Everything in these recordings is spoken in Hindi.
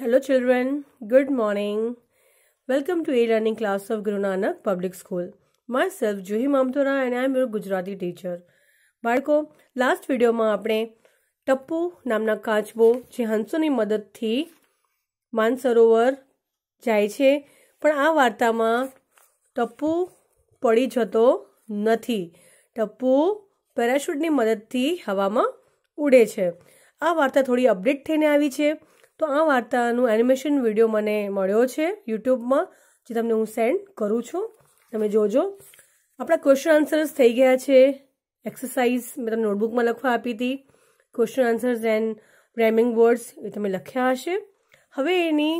Hello children, good morning. Welcome to e-learning class of Guru Nanak Public School. Myself Juhi Mamtora and I am your Gujarati teacher. બાળકો લાસ્ટ વિડીયોમાં આપણે ટપ્પુ નામના કાચબો જે હંસોની મદદથી માનસરોવર જાય છે પણ આ વાર્તામાં ટપ્પુ પડી જતો નથી ટપ્પુ પેરાશૂટની મદદથી હવામાં ઉડે છે આ વાર્તા થોડી અપડેટ થઈને આવી છે તો આ વાર્તાનું એનિમેશન વિડીયો મને મળ્યો છે યુટ્યુબમાં જે તમને હું સેન્ડ કરું છું તમે જોજો આપણા ક્વેશ્ચન આન્સર્સ થઈ ગયા છે એક્સરસાઇઝ મેં તમને નોટબુકમાં લખવા આપી હતી question answers and rhyming words એ તમે લખ્યા હશે હવે એની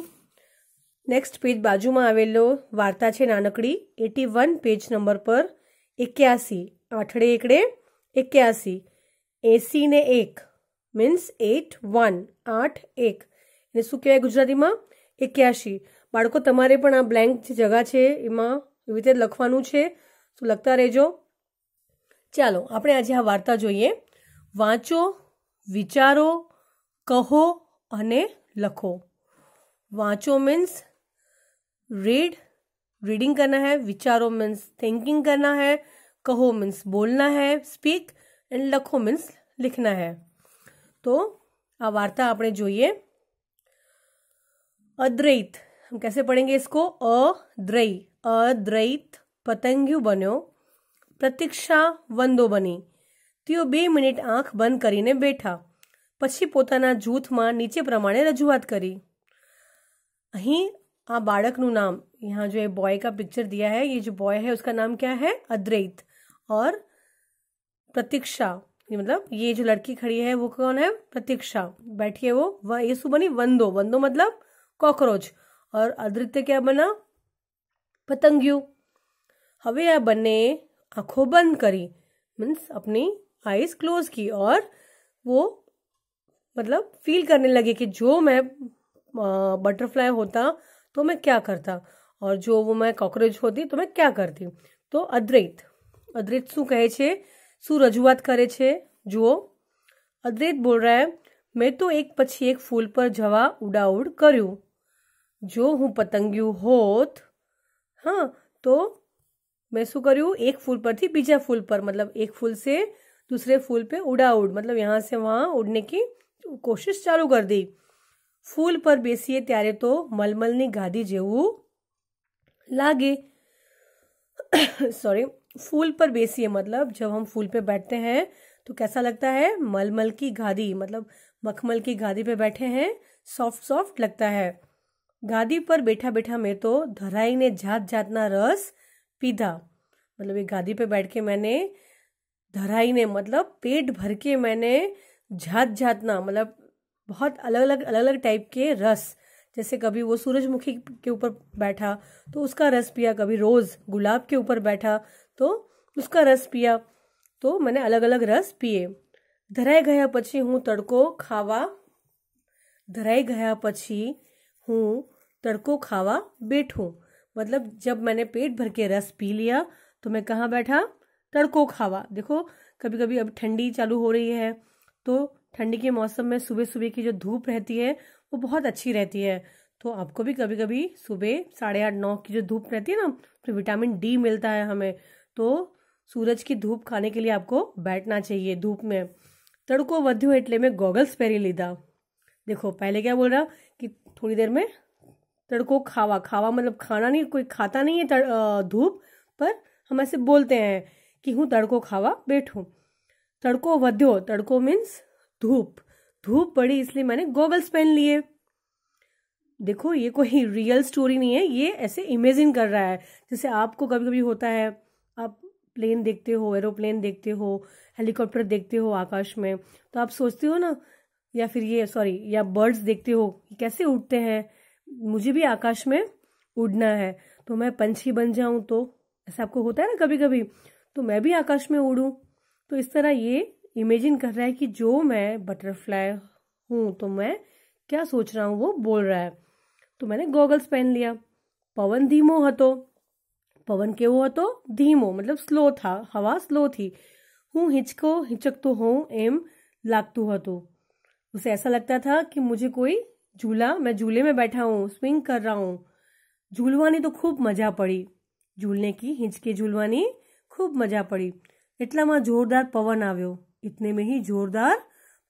નેક્સ્ટ પેજ બાજુમાં આવેલો વાર્તા છે નાનકડી એટી વન પેજ નંબર પર એક્યાસી આઠડે એકડે એક્યાસી એસી ને એક મીન્સ એટ વન આઠ એક લે શું કહેવાય ગુજરાતીમાં 81 માડકો તમારે પણ આ બ્લેન્ક છે જગ્યા છે એમાં યુવિતે લખવાનું છે સુ લખતા રહેજો ચાલો આપણે આજે આ વાર્તા જોઈએ વાંચો વિચારો કહો અને લખો વાંચો मींस રીડ રીડિંગ کرنا ہے વિચારો मींस થિંકિંગ کرنا ہے કહો मींस बोलना है स्पीक एंड લખો मींस लिखना है તો આ વાર્તા આપણે જોઈએ अद्रित हम कैसे पढ़ेंगे इसको अद्रित अद्रित पतंग्यु बन्यो प्रतीक्षा वंदो बनी त्यो 2 मिनट आंख बंद करीने बैठा પછી પોતાના જૂથમાં નીચે પ્રમાણે રજુઆત કરી અહી આ બાળકનું નામ અહીંયા જે બોય કા પિક્ચર দিয়া હે યે જો બોય હે uska નામ ક્યા હે અદ્રિત ઓર પ્રતિક્ષા ય મતલબ યે જો લડકી کھڑی ہے وہ કોન હે પ્રતિક્ષા બેઠી હે વો વયસુ બની વંદો વંદો મતલબ कॉकरोच और अदृत क्या बना पतंगियों હવે આ બને આંખો બંધ કરી મતલબ અપની આઈસ ક્લોઝ કરી ઓર વો મતલબ ફીલ કરને લગે કે જો મે બટરફ્લાય હોતા તો મેં શું કરતા ઓર જો વો મે કોકરચ હોતી તો મેં શું કરતી તો અધૃત અધૃત શું કહે છે શું રજુવાત કરે છે જુઓ અધૃત બોલ رہا હે મે તો એક પછી એક ફૂલ પર જવા ઉડા ઉડ કર્યું जो हूँ पतंगियू होत हाँ तो मैं शू करू एक फूल पर थी बीजा फूल पर मतलब एक फूल से दूसरे फूल पे उड़ा उड़ मतलब यहाँ से वहाँ उड़ने की कोशिश चालू कर दी फूल पर પર त्यारे तो मलमल મલમલની गादी जेव लागे सॉरी फूल पर बेसिए मतलब जब हम फूल पे बैठते हैं तो कैसा लगता है मलमल की गादी मतलब मखमल की गादी पे बैठे हैं सॉफ्ट सॉफ्ट लगता है गादी पर बैठा बैठा मैं तो धराई ने जात जातना रस पीधा मतलब ये गादी पे बैठ के मैंने धराई ने मतलब पेट भर के मैंने झात झातना मतलब बहुत अलग अलग अलग अलग टाइप के रस जैसे कभी वो सूरजमुखी के ऊपर बैठा तो उसका रस पिया कभी रोज़ गुलाब के ऊपर बैठा तो उसका रस पिया तो मैंने अलग अलग रस पिए धराई गया पछी हूँ तड़को खावा धराई गया पी हूँ तड़को खावा बैठो मतलब जब मैंने पेट भर के रस पी लिया तो मैं कहाँ बैठा तड़को खावा देखो कभी कभी अब ठंडी चालू हो रही है तो ठंडी के मौसम में सुबह सुबह की जो धूप रहती है वो बहुत अच्छी रहती है तो आपको भी कभी कभी सुबह साढ़े आठ नौ की जो धूप रहती है ना तो विटामिन डी मिलता है हमें तो सूरज की धूप खाने के लिए आपको बैठना चाहिए धूप में तड़को वध्यू एटले में गॉगल्स પહેરી लीधा देखो पहले क्या बोल रहा थोड़ी देर में तड़को खावा खावा मतलब खाना नहीं कोई खाता नहीं है धूप पर हम ऐसे बोलते हैं कि हूँ तड़को खावा बैठो तड़को वध्यो तड़को मीन्स धूप धूप पड़ी इसलिए मैंने गॉगल्स पहन लिए देखो ये कोई रियल स्टोरी नहीं है ये ऐसे इमेजिन कर रहा है जैसे आपको कभी कभी होता है आप प्लेन देखते हो एरोप्लेन देखते हो हेलीकॉप्टर देखते हो आकाश में तो आप सोचते हो ना या फिर ये सॉरी या बर्ड्स देखते हो कैसे उड़ते हैं मुझे भी आकाश में उड़ना है तो मैं पंछी बन जाऊं तो ऐसा आपको होता है ना कभी कभी तो मैं भी आकाश में उड़ूं तो इस तरह ये इमेजिन कर रहा है कि जो मैं बटरफ्लाई हूं तो मैं क्या सोच रहा हूं वो बोल रहा है तो मैंने गॉगल्स पहन लिया पवन धीमो हतो पवन वो हतो धीमो मतलब स्लो था हवा स्लो थी हिचको हिचक तो હોઉં एम लागतू हतो उसे ऐसा लगता था कि मुझे कोई झूला मैं झूले में बैठा हूँ स्विंग कर रहा हूँ झूलवानी तो खूब मजा पड़ी झूलने की हिंचके झूलवानी खूब मजा पड़ी એટલામાં જોરદાર પવન આવ્યો ઇતને મેં હી જોરદાર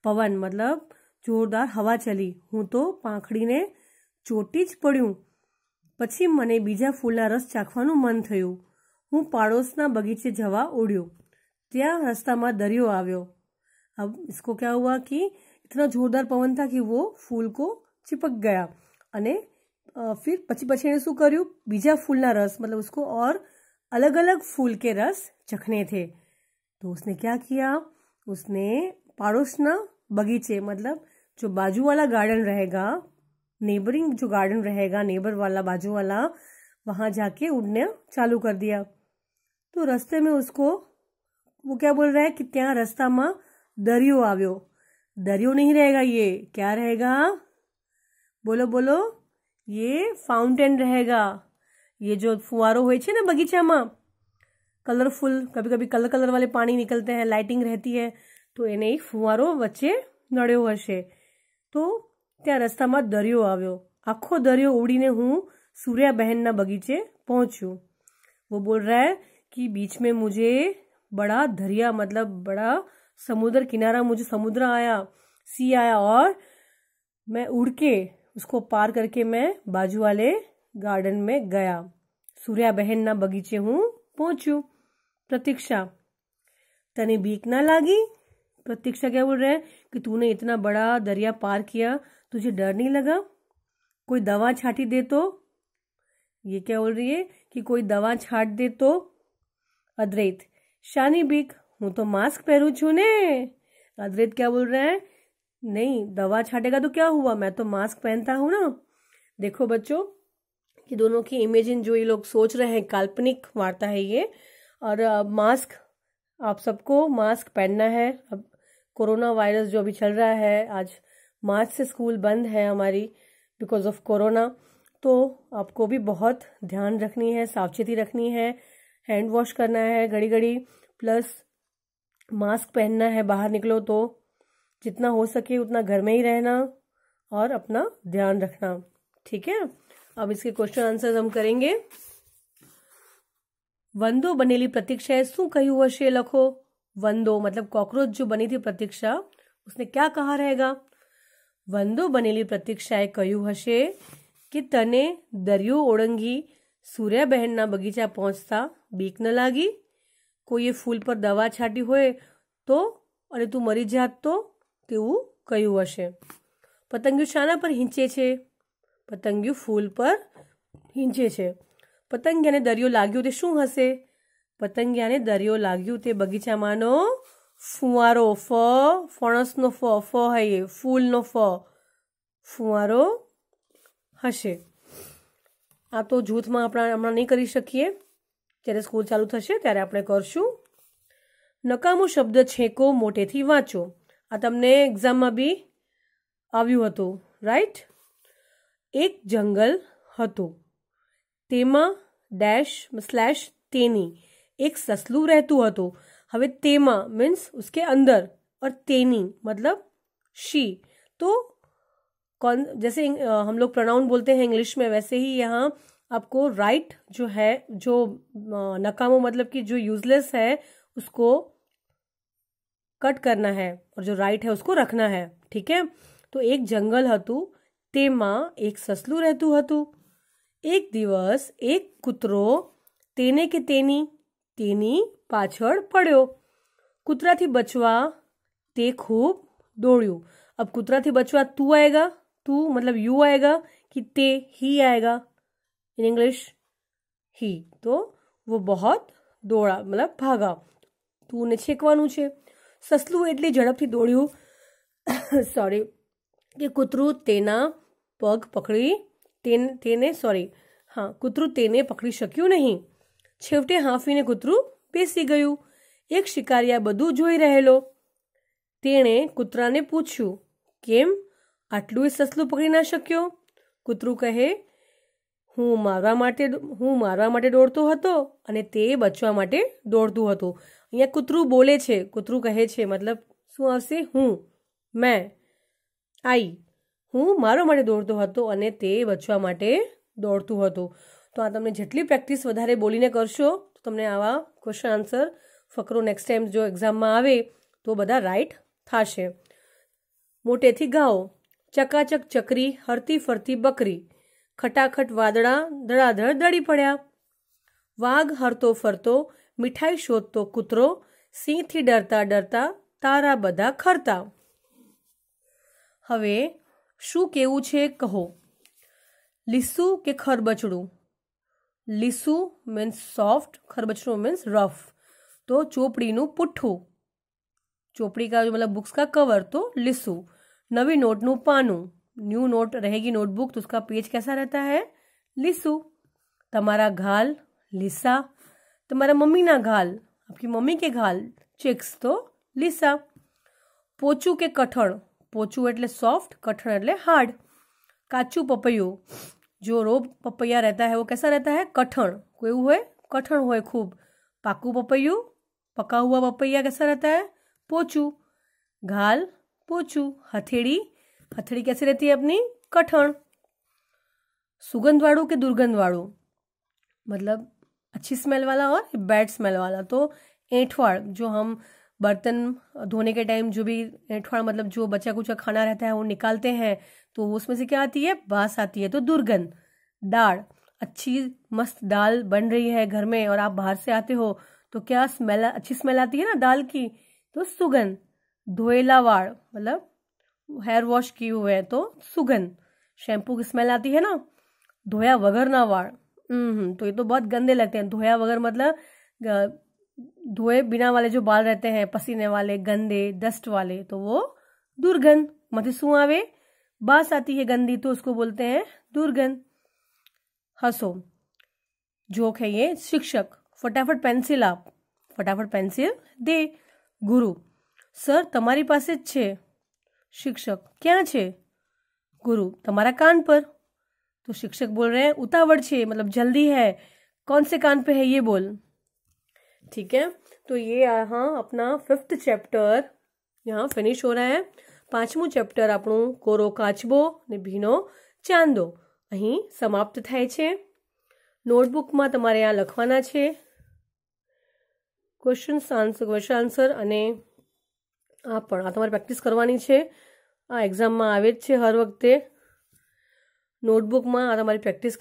પવન મતલબ જોરદાર હવા ચલી હું તો પાંખડીને ચોટી જ પડ્યું પછી મને બીજા ફૂલના રસ ચાખવાનું મન થયું હું પાડોશના બગીચે જવા ઓડ્યો ત્યાં રસ્તામાં દરિયો આવ્યો अब इसको क्या हुआ कि इतना जोरदार पवन था कि वो फूल को चिपक गया अने फिर पची ने शू कर बीजा फूल ना रस मतलब उसको और अलग अलग फूल के रस चखने थे तो उसने क्या किया उसने पड़ोस ना बगीचे मतलब जो बाजू वाला गार्डन रहेगा नेबरिंग जो गार्डन रहेगा नेबर वाला बाजू वाला वहां जाके उड़ने चालू कर दिया तो रस्ते में उसको वो क्या बोल रहा है कि रस्ता में दरियो आयो दरियो नहीं रहेगा ये क्या रहेगा बोलो बोलो ये फाउंटेन रहेगा ये जो फुआरो हुए छे ना कलरफुल कभी कभी कलर कलर वाले पानी निकलते हैं लाइटिंग रहती है तो एने એને वच्चे नड़ो વચ્ચે तो હશે તો में दरियो દરિયો आखो दरियो उड़ी ने हूँ सूर्या बहन ना बगीचे पहुंचू वो बोल रहा है कि बीच में मुझे बड़ा दरिया मतलब बड़ा समुद्र किनारा मुझे समुद्र आया सी आया और मैं उड़ के उसको पार करके मैं बाजू वाले गार्डन में गया सूर्या बहन ना बगीचे हूँ पहुंचू प्रतीक्षा तने बीक ना लागी प्रतीक्षा क्या बोल रहे हैं कि तूने इतना बड़ा दरिया पार किया तुझे डर नहीं लगा कोई दवा छाटी दे तो ये क्या बोल रही है कि कोई दवा छाट दे तो अद्वैत शानी बीक हूँ तो मास्क पहनू छू ने अद्वैत क्या बोल रहे हैं नहीं दवा छाटेगा तो क्या हुआ मैं तो मास्क पहनता हूँ ना देखो बच्चों कि दोनों की इमेजिन जो ये लोग सोच रहे हैं काल्पनिक वार्ता है ये और मास्क आप सबको मास्क पहनना है अब कोरोना वायरस जो अभी चल रहा है आज मार्च से स्कूल बंद है हमारी बिकॉज ऑफ कोरोना तो आपको भी बहुत ध्यान रखनी है सावचेती रखनी है हैंड वॉश करना है घड़ी घड़ी प्लस मास्क पहनना है बाहर निकलो तो जितना हो सके उतना घर में ही रहना और अपना ध्यान रखना ठीक है अब इसके क्वेश्चन आंसर हम करेंगे वंदो बनेली शू कही हुआ शे लखो वंदो मतलब कॉकरोच जो बनी थी प्रतीक्षा उसने क्या कहा रहेगा वंदो है कहू हसे कि तने दरियो ओढ़ंगी सूर्य बहन ना बगीचा पहुंचता बीक न लागी કોઈએ ફૂલ પર દવા છાંટી હોય તો અને તું મરી જાત તો તેવું કહ્યું હશે પતંગિયું શાના પર હિંચે છે પતંગિયું ફૂલ પર હિંચે છે પતંગિયાને દરિયો લાગ્યો તે શું હશે પતંગિયાને દરિયો લાગ્યું તે બગીચામાંનો ફુવારો ફ ફણસનો ફ ફ હૈયે ફૂલનો ફ ફુવારો હશે આ તો જૂથમાં આપણે હમણાં નહીં કરી શકીએ तेरे स्कूल चालू થશે ત્યારે આપણે કરશું નકામો શબ્દ છેકો મોટેથી વાંચો આ તમને एग्जाम માં ભી આવ્યું હતું રાઈટ એક જંગલ હતું તેમાં ડેશ સ્લેશ તેની એક સસલું રહેતું હતું હવે તેમાં मींस उसके अंदर और તેની મતલબ शी તો કોન جیسے ہم لوگ પ્રોનાઉન બોલતે હે ઇંગ્લિશ મે વેસે હી યહ आपको राइट जो है जो नकामो मतलब कि जो यूजलेस है उसको कट करना है और जो राइट है उसको रखना है ठीक है तो एक जंगल हतु तेमा एक ससलू रहतु हतु एक दिवस एक कूतरो तेने के तेनी तेनी पाछड़ पड़ो कूतरा थी बचवा ते खूब दौड़ू अब कूतरा थी बचवा तू आएगा तू मतलब यू आएगा कि ते ही आएगा इन इंग्लिश ही તો વો બહોત દોડા મતલબ ભાગા તુંને છેકવાનું છે સસલું એટલે ઝડપથી દોડ્યું સોરી કે કૂતરું તેના પગ પકડી તેને સોરી હા કૂતરું તેને પકડી શક્યું નહીં છેવટે હાંફીને કૂતરું બેસી ગયું એક શિકારીયા બધું જોઈ રહેલો તેણે કૂતરાને પૂછ્યું કેમ આટલું એ સસલું પકડી ના શક્યો કૂતરું કહે હું મારવા માટે હું મારવા માટે દોડતો હતો અને તે બચવા માટે દોડતું હતું અહીંયા કૂતરું બોલે છે કૂતરું કહે છે મતલબ શું આવશે હું મેં આઈ હું મારવા માટે દોડતો હતો અને તે બચવા માટે દોડતું હતું તો આ તમને જેટલી પ્રેક્ટિસ વધારે બોલીને કરશો તો તમને આવા ક્વેશ્ચન આન્સર ફકરો નેક્સ્ટ ટાઈમ જો એક્ઝામમાં આવે તો બધા રાઈટ થશે મોટેથી ગાઓ ચકાચક ચકરી હરતી ફરતી બકરી ખટાખટ વાદળા ધડાધડ દળી પડ્યા વાઘ હરતો ફરતો મીઠાઈ શોધતો કૂતરો સિંહથી ડરતા ડરતા તારા બધા ખરતા હવે શું કેવું છે કહો લીસુ કે ખરબચડું લીસુ મીન્સ સોફ્ટ ખરબચડું મીન્સ રફ તો ચોપડીનું પુઠ્ઠું ચોપડી કા મતલબ બુક્સ કા કવર તો લીસું નવી નોટનું પાનું न्यू नोट रहेगी नोटबुक तो उसका पेज कैसा रहता है लिसु तुम्हारा घाल लिसा तुम्हारा मम्मी ना घाल आपकी मम्मी के घाल चिक्स तो लिसा पोचू के कठण पोचू एटले सॉफ्ट कठण एटले हार्ड काचू पपयो जो रोब पपैया रहता है वो कैसा रहता है कठण कोई हुए कठण हुए खूब पाकू पपयो पका हुआ पपैया कैसा रहता है पोचू घाल पोचू हथेड़ी पथड़ी कैसी रहती है अपनी कठण सुगंध वाड़ू के दुर्गंध वाड़ू मतलब अच्छी स्मेल वाला और बैड स्मेल वाला तो ऐठवाड़ जो हम बर्तन धोने के टाइम जो भी ऐठवाड़ मतलब जो बचा कुचा खाना रहता है वो निकालते हैं तो उसमें से क्या आती है बास आती है तो दुर्गंध दाल अच्छी मस्त दाल बन रही है घर में और आप बाहर से आते हो तो क्या स्मेल अच्छी स्मेल आती है ना दाल की तो सुगंध धोएलावाड़ मतलब हेयर वॉश किए हुए हैं तो सुगंध शैम्पू की स्मेल आती है ना धोया वगैरह ना वाड़ हम्म, तो ये तो बहुत गंदे लगते हैं धोया वगैरह मतलब धोए बिना वाले जो बाल रहते हैं पसीने वाले गंदे डस्ट वाले तो वो दुर्गंध मत सुवे बास आती है गंदी तो उसको बोलते हैं दुर्गंध हसो जोक है ये शिक्षक फटाफट पेंसिल आप फटाफट पेंसिल दे गुरु सर तुम्हारी पास छे શિક્ષક ક્યાં છે ગુરુ તમારા કાન પર तो शिक्षक बोल रहे हैं उतावड़ छे मतलब जल्दी है कौन से कान पे है ये बोल ठीक है तो ये यहाँ अपना फिफ्थ चैप्टर यहाँ फिनिश हो रहा है પાંચમું ચેપ્ટર આપણું કોરો કાચબો ને ભીનો ચાંદો અહીં સમાપ્ત થાય છે નોટબુકમાં તમારે આ લખવાના છે ક્વેશ્ચન્સ આન્સર ક્વેશ્ચન આન્સર અને आ प्रेक्टिस् आ एक्जाम में आए थे हर वक्त नोटबुक में आ practice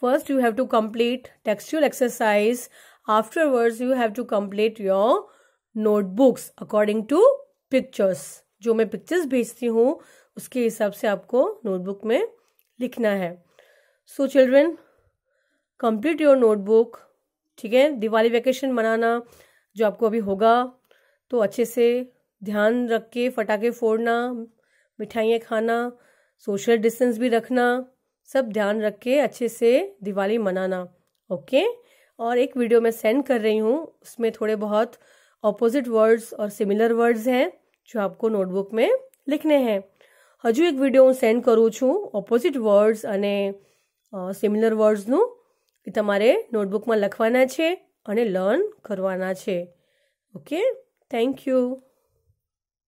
first you have to complete textual exercise after afterwards you have to complete your notebooks according to pictures जो मैं पिक्चर्स भेजती हूँ उसके हिसाब से आपको नोटबुक में लिखना है so children complete your notebook ठीक है दिवाली वैकेशन मनाना जो आपको अभी होगा तो अच्छे से ध्यान रख के फटाके फोड़ना मिठाइयाँ खाना सोशल डिस्टेंस भी रखना सब ध्यान रख के अच्छे से दिवाली मनाना ओके और एक वीडियो मैं सेंड कर रही हूँ उसमें थोड़े बहुत ऑपोजिट वर्ड्स और सिमिलर वर्ड्स हैं जो आपको नोटबुक में लिखने हैं हजू एक वीडियो हूँ सेंड करूँ છું ऑपोजिट वर्ड्स अने सीमिलर वर्ड्स नोटबुक में નોટબુકમાં है અને લર્ન કરવાના છે ઓકે થેન્ક યુ